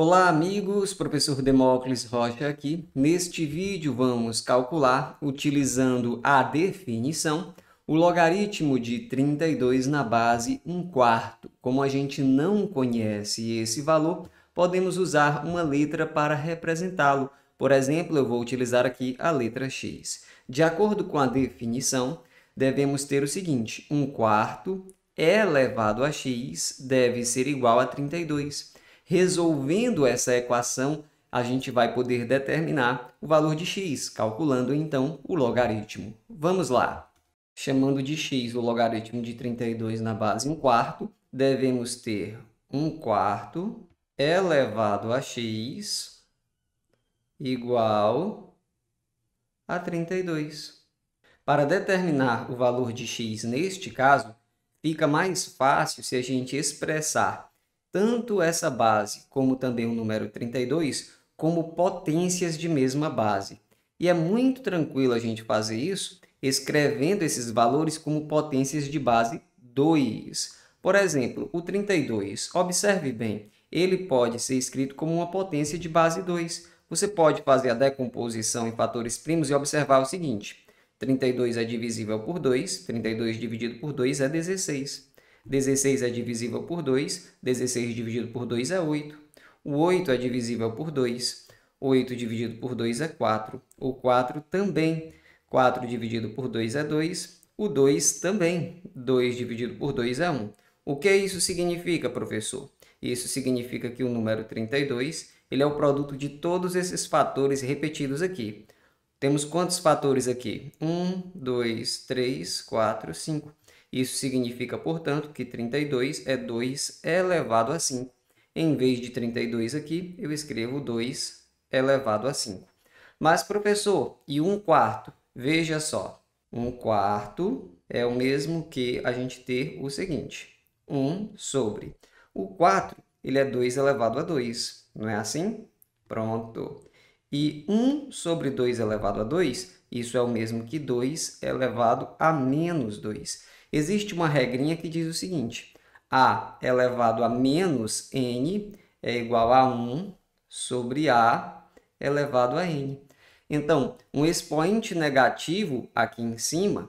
Olá, amigos! Professor Demócles Rocha aqui. Neste vídeo, vamos calcular, utilizando a definição, o logaritmo de 32 na base 1 quarto. Como a gente não conhece esse valor, podemos usar uma letra para representá-lo. Por exemplo, eu vou utilizar aqui a letra x. De acordo com a definição, devemos ter o seguinte, 1 quarto elevado a x deve ser igual a 32. Resolvendo essa equação, a gente vai poder determinar o valor de x, calculando então o logaritmo. Vamos lá! Chamando de x o logaritmo de 32 na base 1 quarto, devemos ter 1 quarto elevado a x igual a 32. Para determinar o valor de x neste caso, fica mais fácil se a gente expressar tanto essa base como também o número 32 como potências de mesma base. E é muito tranquilo a gente fazer isso escrevendo esses valores como potências de base 2. Por exemplo, o 32, observe bem, ele pode ser escrito como uma potência de base 2. Você pode fazer a decomposição em fatores primos e observar o seguinte: 32 é divisível por 2, 32 dividido por 2 é 16. 16 é divisível por 2, 16 dividido por 2 é 8. O 8 é divisível por 2, 8 dividido por 2 é 4. O 4 também, 4 dividido por 2 é 2. O 2 também, 2 dividido por 2 é 1. O que isso significa, professor? Isso significa que o número 32 ele é o produto de todos esses fatores repetidos aqui. Temos quantos fatores aqui? 1, 2, 3, 4, 5. Isso significa, portanto, que 32 é 2 elevado a 5. Em vez de 32 aqui, eu escrevo 2 elevado a 5. Mas, professor, e 1 quarto? Veja só, 1 quarto é o mesmo que a gente ter o seguinte, 1 sobre. O 4 ele é 2 elevado a 2, não é assim? Pronto. E 1 sobre 2 elevado a 2, isso é o mesmo que 2 elevado a menos 2. Existe uma regrinha que diz o seguinte: a elevado a menos n é igual a 1 sobre a elevado a n. Então, um expoente negativo aqui em cima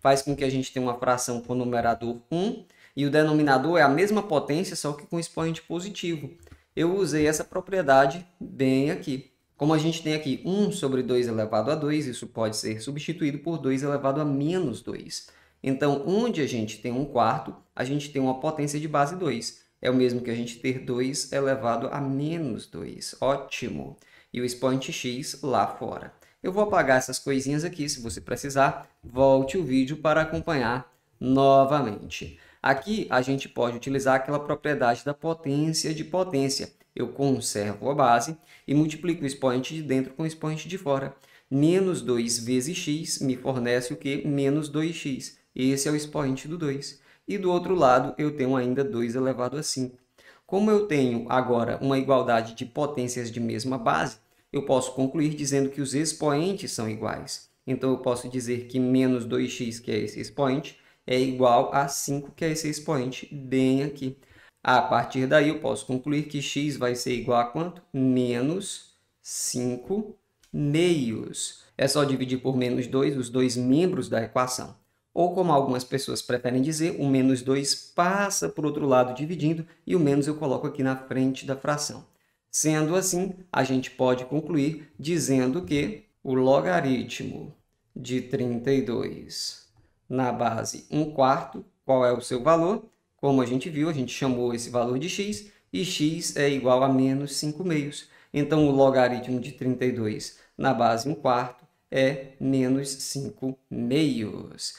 faz com que a gente tenha uma fração com o numerador 1 e o denominador é a mesma potência, só que com expoente positivo. Eu usei essa propriedade bem aqui. Como a gente tem aqui 1 sobre 2 elevado a 2, isso pode ser substituído por 2 elevado a menos 2. Então, onde a gente tem um quarto, a gente tem uma potência de base 2. É o mesmo que a gente ter 2 elevado a menos 2. Ótimo! E o expoente x lá fora. Eu vou apagar essas coisinhas aqui, se você precisar, volte o vídeo para acompanhar novamente. Aqui a gente pode utilizar aquela propriedade da potência de potência. Eu conservo a base e multiplico o expoente de dentro com o expoente de fora. Menos 2 vezes x me fornece o que? Menos 2x. Esse é o expoente do 2. E do outro lado, eu tenho ainda 2 elevado a 5. Como eu tenho agora uma igualdade de potências de mesma base, eu posso concluir dizendo que os expoentes são iguais. Então, eu posso dizer que menos 2x, que é esse expoente, é igual a 5, que é esse expoente bem aqui. A partir daí, eu posso concluir que x vai ser igual a quanto? Menos 5 meios. É só dividir por menos 2 os dois membros da equação. Ou, como algumas pessoas preferem dizer, o menos 2 passa por outro lado dividindo e o menos eu coloco aqui na frente da fração. Sendo assim, a gente pode concluir dizendo que o logaritmo de 32 na base 1 quarto, qual é o seu valor? Como a gente viu, a gente chamou esse valor de x e x é igual a menos 5 meios. Então, o logaritmo de 32 na base 1 quarto é menos 5 meios.